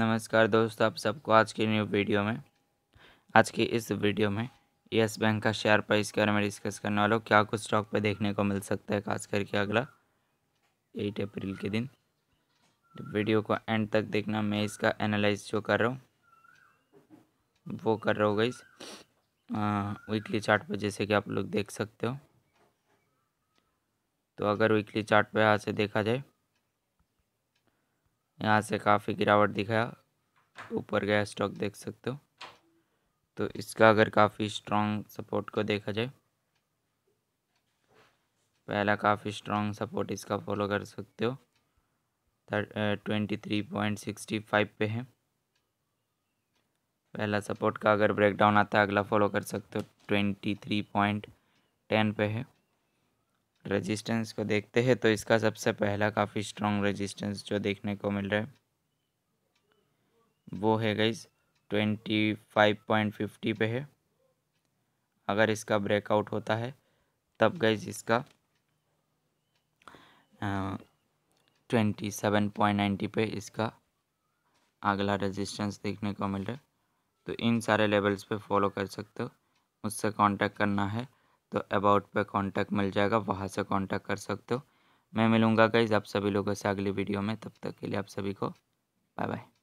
नमस्कार दोस्तों आप सबको आज की न्यू वीडियो में आज की इस वीडियो में यस बैंक का शेयर प्राइस के बारे में डिस्कस करने वाला क्या कुछ स्टॉक पर देखने को मिल सकता है खास करके अगला एट अप्रैल के दिन वीडियो को एंड तक देखना मैं इसका एनालाइज जो कर रहा हूँ वो कर रहा होगा इस वीकली चार्ट पर जैसे कि आप लोग देख सकते हो तो अगर वीकली चार्ट पे यहाँ से देखा जाए यहाँ से काफ़ी गिरावट दिखाया ऊपर गया स्टॉक देख सकते हो तो इसका अगर काफ़ी स्ट्रांग सपोर्ट को देखा जाए पहला काफ़ी स्ट्रांग सपोर्ट इसका फॉलो कर सकते हो twenty three point sixty five पे है पहला सपोर्ट का अगर ब्रेकडाउन आता है अगला फॉलो कर सकते हो ट्वेंटी थ्री पॉइंट टेन पे है रेजिस्टेंस को देखते हैं तो इसका सबसे पहला काफ़ी स्ट्रॉन्ग रेजिस्टेंस जो देखने को मिल रहा है वो है guys twenty five point fifty पे है अगर इसका ब्रेकआउट होता है तब गईज़ इसका ट्वेंटी सेवन पॉइंट नाइन्टी पे इसका अगला रेजिस्टेंस देखने को मिल रहा है तो इन सारे लेवल्स पे फॉलो कर सकते हो मुझसे कांटेक्ट करना है तो अबाउट पे कांटेक्ट मिल जाएगा वहाँ से कांटेक्ट कर सकते हो मैं मिलूँगा गाइज आप सभी लोगों से अगली वीडियो में तब तक के लिए आप सभी को बाय बाय